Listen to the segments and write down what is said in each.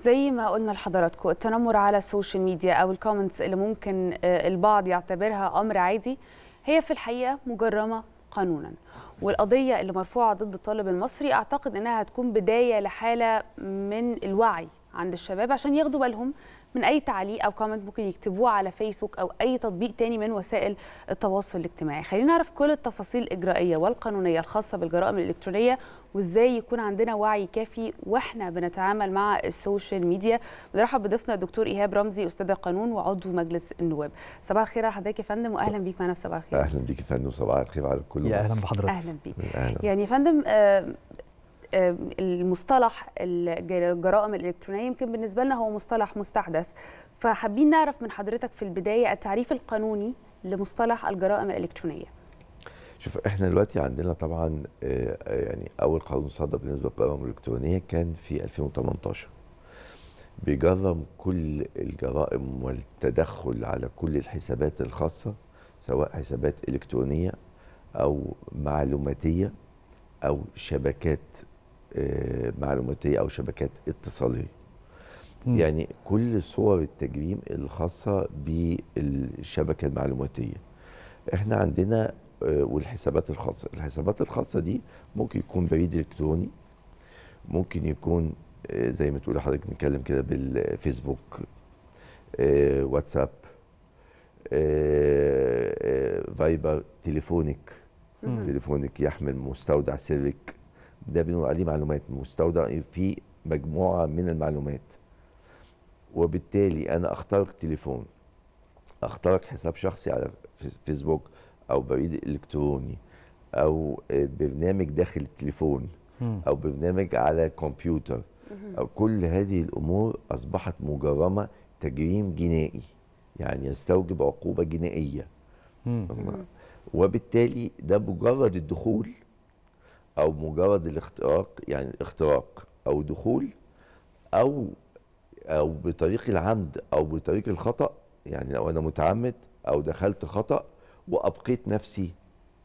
زي ما قلنا لحضراتكم التنمر على السوشيال ميديا او الكومنتس اللي ممكن آه، البعض يعتبرها امر عادي هي في الحقيقه مجرمه قانونا والقضيه اللي مرفوعه ضد الطالب المصري اعتقد انها هتكون بدايه لحاله من الوعي عند الشباب عشان ياخدوا بالهم من اي تعليق او كومنت ممكن يكتبوه على فيسبوك او اي تطبيق تاني من وسائل التواصل الاجتماعي خلينا نعرف كل التفاصيل الاجرائيه والقانونيه الخاصه بالجرائم الالكترونيه وازاي يكون عندنا وعي كافي واحنا بنتعامل مع السوشيال ميديا بنرحب بضيفنا الدكتور ايهاب رمزي استاذ القانون وعضو مجلس النواب صباح الخير على حضرتك يا فندم واهلا بيك معانا في صباح الخير اهلا بيك يا فندم صباح الخير على كل يا اهلا بحضرتك اهلا بيك أهلا. يعني يا فندم آه المصطلح الجرائم الالكترونيه يمكن بالنسبه لنا هو مصطلح مستحدث فحابين نعرف من حضرتك في البدايه التعريف القانوني لمصطلح الجرائم الالكترونيه شوف احنا دلوقتي عندنا طبعا آه، آه، يعني اول قانون صدر بالنسبه للجرائم الالكترونيه كان في 2018 بيجرم كل الجرائم والتدخل على كل الحسابات الخاصه سواء حسابات الكترونيه او معلوماتيه او شبكات آه، معلوماتيه او شبكات اتصاليه م. يعني كل صور التجريم الخاصه بالشبكه المعلوماتيه احنا عندنا آه، والحسابات الخاصه الحسابات الخاصه دي ممكن يكون بريد الكتروني ممكن يكون آه، زي ما تقول حضرتك نتكلم كده بالفيسبوك واتساب فايبر تليفونك مم. تليفونك يحمل مستودع سرك ده بنقول عليه معلومات مستودع في مجموعه من المعلومات وبالتالي انا اخترق تليفون اخترق حساب شخصي على فيسبوك او بريد الكتروني او آه، برنامج داخل التليفون او برنامج على كمبيوتر أو كل هذه الامور اصبحت مجرمه تجريم جنائي يعني يستوجب عقوبه جنائيه وبالتالي ده مجرد الدخول او مجرد الاختراق يعني اختراق او دخول او او بطريق العمد او بطريق الخطا يعني لو انا متعمد او دخلت خطا وابقيت نفسي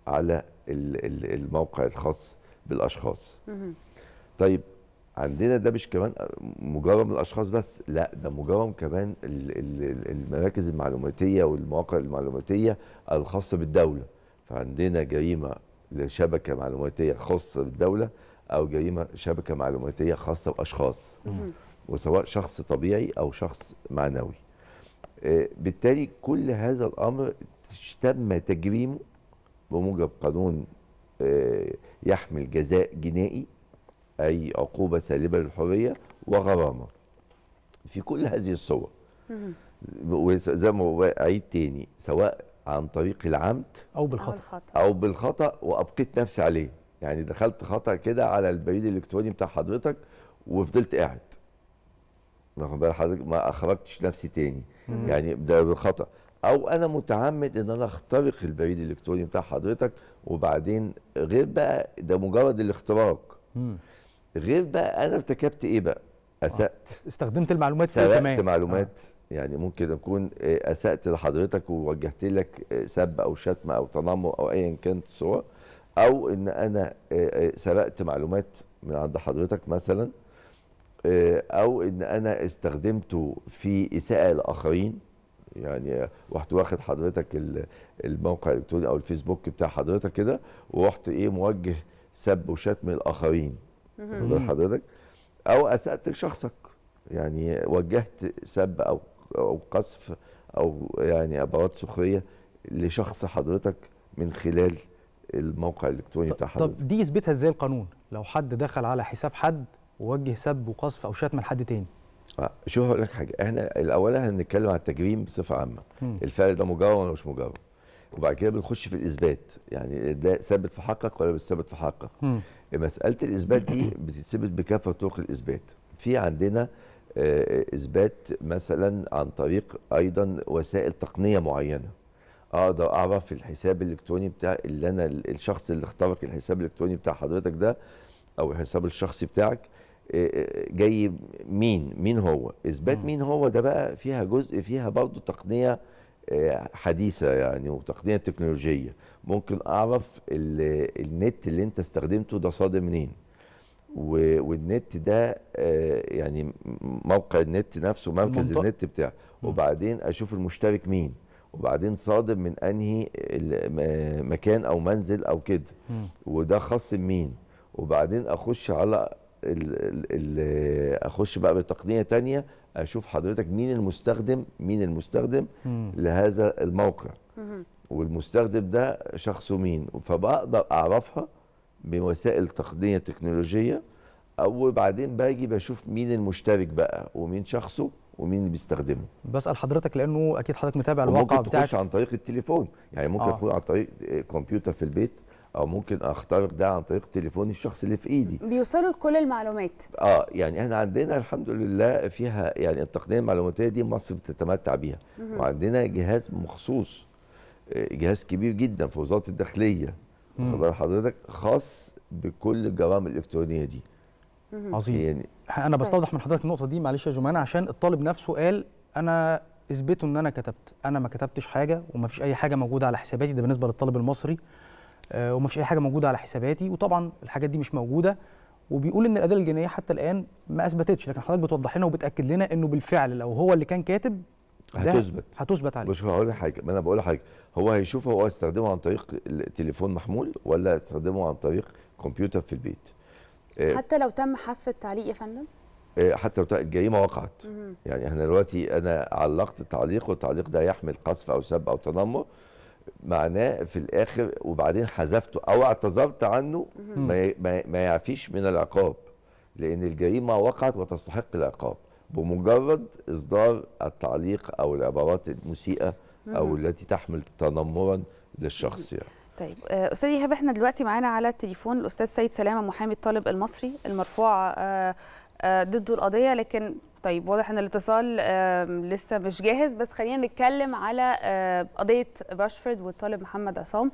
على الموقع الخاص بالاشخاص طيب عندنا ده مش كمان مجرم الاشخاص بس لا ده مجرم كمان المراكز المعلوماتيه والمواقع المعلوماتيه الخاصه بالدوله فعندنا جريمه لشبكه معلوماتيه خاصه بالدوله او جريمه شبكه معلوماتيه خاصه باشخاص وسواء شخص طبيعي او شخص معنوي آه، بالتالي كل هذا الامر تم تجريمه بموجب قانون آه، يحمل جزاء جنائي اي عقوبه سالبه للحريه وغرامه في كل هذه الصور وزي ما اعيد تاني سواء عن طريق العمد او بالخطا او بالخطا وابقيت نفسي عليه يعني دخلت خطا كده على البريد الالكتروني بتاع حضرتك وفضلت قاعد واخد بال حضرتك ما اخرجتش نفسي تاني مم. يعني ده بالخطا او انا متعمد ان انا اخترق البريد الالكتروني بتاع حضرتك وبعدين غير بقى ده مجرد الاختراق غير بقى انا ارتكبت ايه بقى اسات آه. استخدمت المعلومات سرقت معلومات آه. يعني ممكن اكون آه، اسات لحضرتك ووجهت لك آه، سب او شتم او تنمر او ايا كانت الصوره او ان انا آه، سرقت معلومات من عند حضرتك مثلا او ان انا استخدمته في اساءه لاخرين يعني رحت واخد حضرتك الموقع الالكتروني او الفيسبوك بتاع حضرتك كده ورحت ايه موجه سب وشتم الاخرين حضرتك او اسات لشخصك يعني وجهت سب او او قذف او يعني ابواب سخريه لشخص حضرتك من خلال الموقع الالكتروني بتاع حضرتك طب دي يثبتها ازاي القانون لو حد دخل على حساب حد ووجه سب وقذف او شتم لحد تاني آه، شوف هقول لك حاجه احنا الاول احنا بنتكلم عن التجريم بصفه عامه الفعل ده مجرم ولا مش مجرم وبعد كده بنخش في الاثبات يعني ده ثابت في حقك ولا مش ثابت في حقك مساله الاثبات دي بتثبت بكافه طرق الاثبات في عندنا آه، اثبات مثلا عن طريق ايضا وسائل تقنيه معينه اقدر اعرف الحساب الالكتروني بتاع اللي انا الشخص اللي اخترق الحساب الالكتروني بتاع حضرتك ده او الحساب الشخصي بتاعك آه، آه، جاي مين مين هو اثبات مين هو ده بقى فيها جزء فيها برضه تقنيه حديثه يعني وتقنيه تكنولوجيه ممكن اعرف النت اللي انت استخدمته ده صادر منين والنت ده آه، يعني موقع النت نفسه مركز المنطق. النت بتاعه وبعدين اشوف المشترك مين وبعدين صادم من انهي مكان او منزل او كده وده خاص مين وبعدين اخش على الـ الـ اخش بقى بتقنيه تانية اشوف حضرتك مين المستخدم مين المستخدم مم. لهذا الموقع مم. والمستخدم ده شخصه مين فبقدر اعرفها بوسائل تقنيه تكنولوجيه وبعدين باجي بشوف مين المشترك بقى ومين شخصه ومين اللي بيستخدمه بسال حضرتك لانه اكيد حضرتك متابع الواقع بتاعك ممكن تخش عن طريق التليفون يعني ممكن آه. اخش عن طريق آه، كمبيوتر في البيت او ممكن اخترق ده عن طريق تليفون الشخص اللي في ايدي بيوصلوا لكل المعلومات اه يعني احنا عندنا الحمد لله فيها يعني التقنيه المعلوماتيه دي مصر بتتمتع بيها وعندنا جهاز مخصوص آه، جهاز كبير جدا في وزاره الداخليه خبر حضرتك خاص بكل الجرائم الالكترونيه دي عظيم يعني انا طيب. بستوضح من حضرتك النقطه دي معلش يا جمانه عشان الطالب نفسه قال انا اثبتوا ان انا كتبت انا ما كتبتش حاجه وما فيش اي حاجه موجوده على حساباتي ده بالنسبه للطالب المصري آه وما فيش اي حاجه موجوده على حساباتي وطبعا الحاجات دي مش موجوده وبيقول ان الادله الجنائيه حتى الان ما اثبتتش لكن حضرتك بتوضح لنا وبتاكد لنا انه بالفعل لو هو اللي كان كاتب هتثبت هتثبت عليه مش هقول حاجه ما انا بقول حاجه هو هيشوف هو هيستخدمه عن طريق تليفون محمول ولا هيستخدمه عن طريق كمبيوتر في البيت آه، حتى لو تم حذف التعليق يا فندم آه، حتى لو الجريمه وقعت يعني احنا دلوقتي انا علقت تعليق والتعليق ده يحمل قذف او سب او تنمر معناه في الاخر وبعدين حذفته او اعتذرت عنه ما يعفيش من العقاب لان الجريمه وقعت وتستحق العقاب بمجرد اصدار التعليق او العبارات المسيئه او التي تحمل تنمرا للشخص يعني. طيب آه، استاذ ايهاب احنا دلوقتي معانا على التليفون الاستاذ سيد سلامه محامي الطالب المصري المرفوع آه، آه، ضده القضيه لكن طيب واضح ان الاتصال لسه مش جاهز بس خلينا نتكلم على قضيه راشفورد والطالب محمد عصام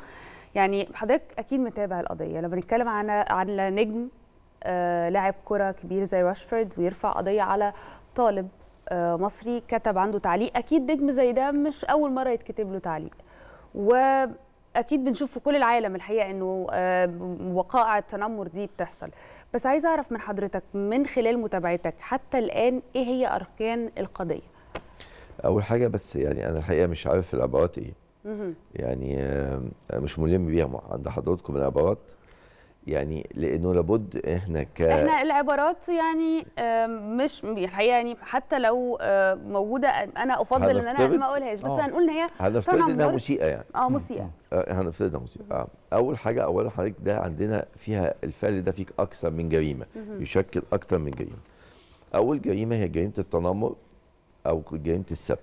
يعني حضرتك اكيد متابع القضيه لما بنتكلم عن عن نجم آه، لاعب كره كبير زي راشفورد ويرفع قضيه على طالب آه، مصري كتب عنده تعليق اكيد نجم زي ده مش اول مره يتكتب له تعليق واكيد بنشوف في كل العالم الحقيقه انه آه، وقائع التنمر دي بتحصل بس عايزه اعرف من حضرتك من خلال متابعتك حتى الان ايه هي اركان القضيه اول حاجه بس يعني انا الحقيقه مش عارف الابوات ايه يعني مش ملم بيها عند حضراتكم الابوات يعني لانه لابد احنا ك احنا العبارات يعني مش الحقيقه يعني حتى لو آه، موجوده انا افضل ان انا ما اقولهاش بس آه. هنقول ان هي هنفترض انها موسيقى يعني اه موسيقى آه، هنفترض انها موسيقى اول حاجه اولا حضرتك ده عندنا فيها الفعل ده فيك اكثر من جريمه يشكل اكثر من جريمه اول جريمه هي جريمه التنمر او جريمه السب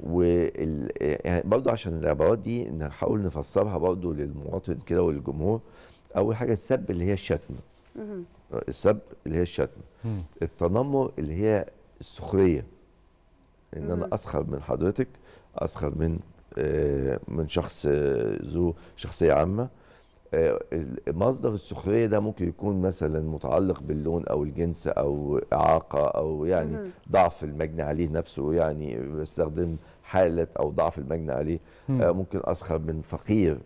وال يعني برضه عشان العبارات دي نحاول نفسرها برضه للمواطن كده وللجمهور اول حاجه السب اللي هي الشتم السب اللي هي الشتم التنمر اللي هي السخريه ان انا اسخر من حضرتك اسخر من آه، من شخص آه، ذو شخصيه عامه آه، مصدر السخريه ده ممكن يكون مثلا متعلق باللون او الجنس او اعاقه او يعني مم. ضعف المجني عليه نفسه يعني بستخدم حاله او ضعف المجني عليه ممكن اسخر من فقير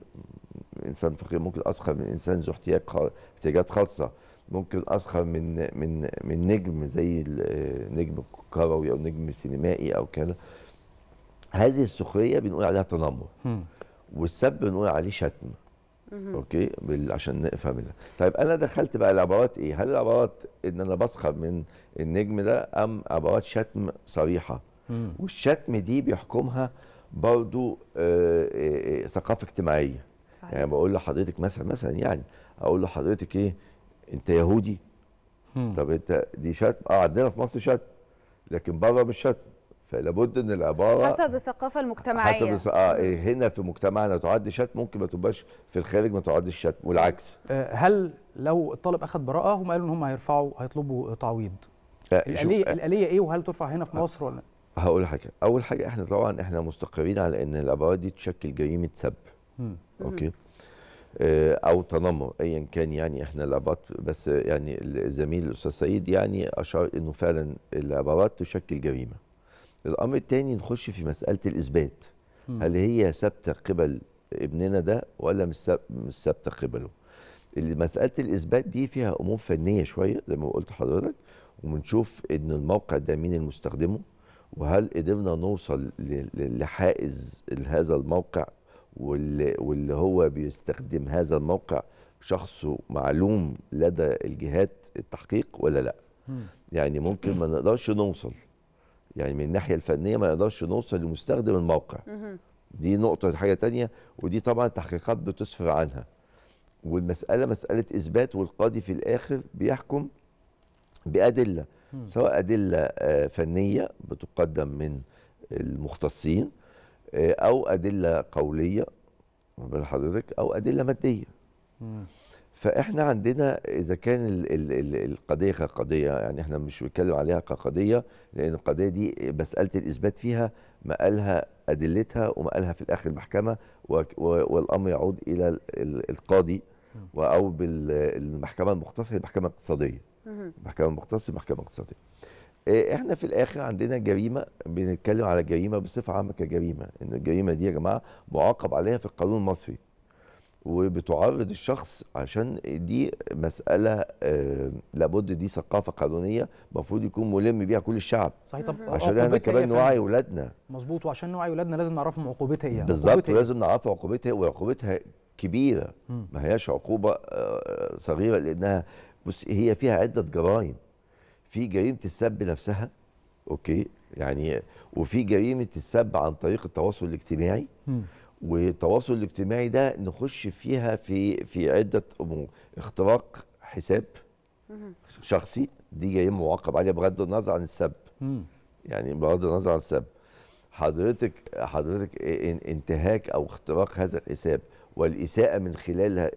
انسان فقير ممكن اسخر من انسان ذو احتياج احتياجات خاصه ممكن اسخر من من من نجم زي آه، نجم كروي او نجم سينمائي او كذا هذه السخريه بنقول عليها تنمر والسب بنقول عليه شتم اوكي عشان نفهم ده طيب انا دخلت بقى العبارات ايه هل العبارات ان انا بسخر من النجم ده ام عبارات شتم صريحه والشتم دي بيحكمها برضو آه، آه، ثقافه اجتماعيه فعلا يعني بقول لحضرتك مثلا مثلا يعني اقول لحضرتك ايه انت يهودي هم. طب انت دي شتم اه عندنا في مصر شتم لكن بره مش شتم فلابد ان العباره حسب الثقافه المجتمعيه حسب اه إيه، هنا في مجتمعنا تعد شتم ممكن ما تبقاش في الخارج ما تعدش شتم والعكس هل لو الطالب اخذ براءه هم قالوا ان هم هيرفعوا هيطلبوا تعويض الاليه الاليه ايه وهل ترفع هنا في مصر ولا هقول حاجه اول حاجه احنا طبعا احنا مستقرين على ان العبارات دي تشكل جريمه سب اوكي آه، او تنمر ايا كان يعني احنا العبارات بس يعني الزميل الاستاذ سعيد يعني اشار انه فعلا العبارات تشكل جريمه. الامر الثاني نخش في مساله الاثبات. هل هي ثابته قبل ابننا ده ولا مش ثابته قبله؟ مساله الاثبات دي فيها امور فنيه شويه زي ما قلت حضرتك وبنشوف ان الموقع ده مين المستخدمه وهل قدرنا نوصل لحائز هذا الموقع واللي, واللي هو بيستخدم هذا الموقع شخصه معلوم لدى الجهات التحقيق ولا لا يعني ممكن ما نقدرش نوصل يعني من الناحيه الفنيه ما نقدرش نوصل لمستخدم الموقع دي نقطه حاجه تانية ودي طبعا تحقيقات بتسفر عنها والمساله مساله اثبات والقاضي في الاخر بيحكم بادله سواء ادله آه، فنيه بتقدم من المختصين آه، او ادله قوليه بين حضرتك او ادله ماديه فاحنا عندنا اذا كان الـ الـ الـ القضيه كقضيه يعني احنا مش بنتكلم عليها كقضيه لان القضيه دي مساله الاثبات فيها مقالها ادلتها ومقالها في الاخر المحكمه والامر يعود الى القاضي او بالمحكمه المختصه المحكمه الاقتصاديه المحكمه المختصه المحكمه الاقتصاديه إيه، احنا في الاخر عندنا جريمه بنتكلم على جريمه بصفه عامه كجريمه ان الجريمه دي يا جماعه معاقب عليها في القانون المصري وبتعرض الشخص عشان دي مساله آه لابد دي ثقافه قانونيه المفروض يكون ملم بيها كل الشعب صحيح طب عشان احنا كمان إيه نوعي اولادنا مظبوط وعشان نوعي اولادنا لازم نعرفهم عقوبتها ايه بالظبط ولازم إيه؟ نعرف عقوبتها وعقوبتها كبيره ما هياش عقوبه آه، آه، صغيره لانها بص هي فيها عده جرائم في جريمه السب نفسها اوكي يعني وفي جريمه السب عن طريق التواصل الاجتماعي م. والتواصل الاجتماعي ده نخش فيها في في عده امور اختراق حساب شخصي دي جريمه معقب عليها بغض النظر عن السب يعني بغض النظر عن السب حضرتك حضرتك انتهاك او اختراق هذا الحساب والاساءه من خلال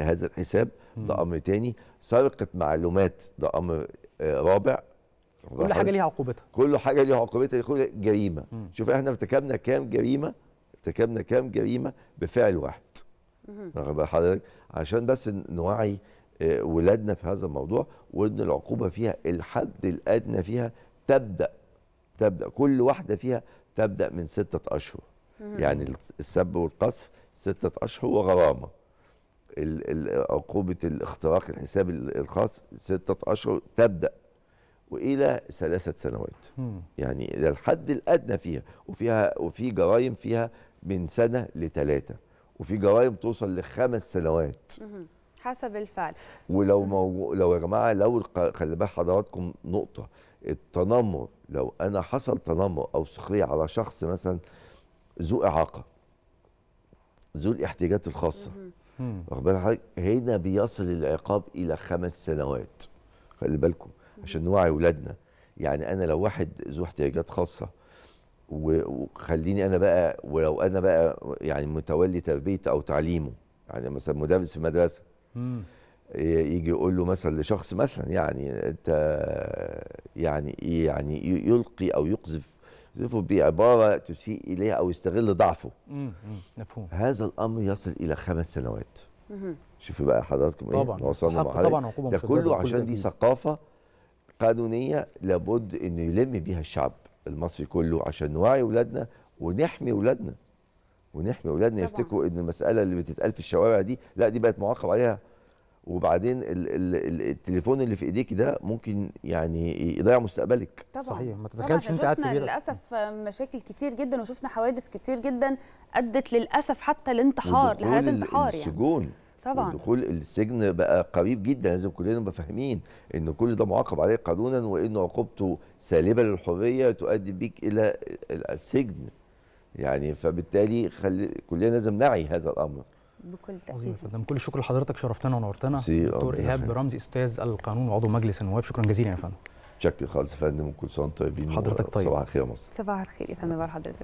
هذا الحساب ده امر تاني سرقه معلومات ده امر رابع كل حاجه ليها عقوبتها كل حاجه ليها عقوبتها كل جريمه مم. شوف احنا ارتكبنا كام جريمه ارتكبنا كام جريمه بفعل واحد واخد بال حضرتك عشان بس نوعي آه، ولادنا في هذا الموضوع وان العقوبه فيها الحد الادنى فيها تبدا تبدا كل واحده فيها تبدا من سته اشهر يعني السب والقصف سته اشهر وغرامه عقوبه الاختراق الحساب الخاص سته اشهر تبدا والى ثلاثه سنوات م. يعني إلى الحد الادنى فيها وفيها وفي جرائم فيها من سنه لثلاثه وفي جرائم توصل لخمس سنوات م. حسب الفعل ولو مو... لو يا جماعه لو خلي بال حضراتكم نقطه التنمر لو انا حصل تنمر او سخريه على شخص مثلا ذو اعاقه ذو الاحتياجات الخاصه واخد حضرتك هنا بيصل العقاب الى خمس سنوات خلي بالكم عشان نوعي اولادنا يعني انا لو واحد ذو احتياجات خاصه وخليني انا بقى ولو انا بقى يعني متولي تربيته او تعليمه يعني مثلا مدرس في مدرسه يجي يقول له مثلا لشخص مثلا يعني انت يعني إيه؟ يعني يلقي او يقذف يصفه بعباره تسيء اليه او يستغل ضعفه. مفهوم. هذا الامر يصل الى خمس سنوات. شوفوا بقى حضراتكم إيه؟ طبعا ايه وصلنا طبعا طبعا عقوبه ده كله عشان دي ثقافه قانونيه لابد انه يلم بيها الشعب المصري كله عشان نوعي اولادنا ونحمي اولادنا ونحمي اولادنا يفتكروا ان المساله اللي بتتقال في الشوارع دي لا دي بقت معاقب عليها وبعدين التليفون اللي في ايديك ده ممكن يعني يضيع مستقبلك طبعا صحيح ما تتخيلش انت قاعد في للاسف مشاكل كتير جدا وشفنا حوادث كتير جدا ادت للاسف حتى لانتحار لحالات انتحار يعني السجون طبعا دخول السجن بقى قريب جدا لازم كلنا نبقى فاهمين ان كل ده معاقب عليه قانونا وان عقوبته سالبه للحريه تؤدي بيك الى السجن يعني فبالتالي خلي كلنا لازم نعي هذا الامر بكل تاكيد كل الشكر لحضرتك شرفتنا ونورتنا دكتور ايهاب رمزي استاذ القانون وعضو مجلس النواب شكرا جزيلا يا فندم شكرا خالص يا فندم وكل سنه وانتم طيبين حضرتك طيب صباح الخير يا مصر صباح الخير يا فندم حضرتك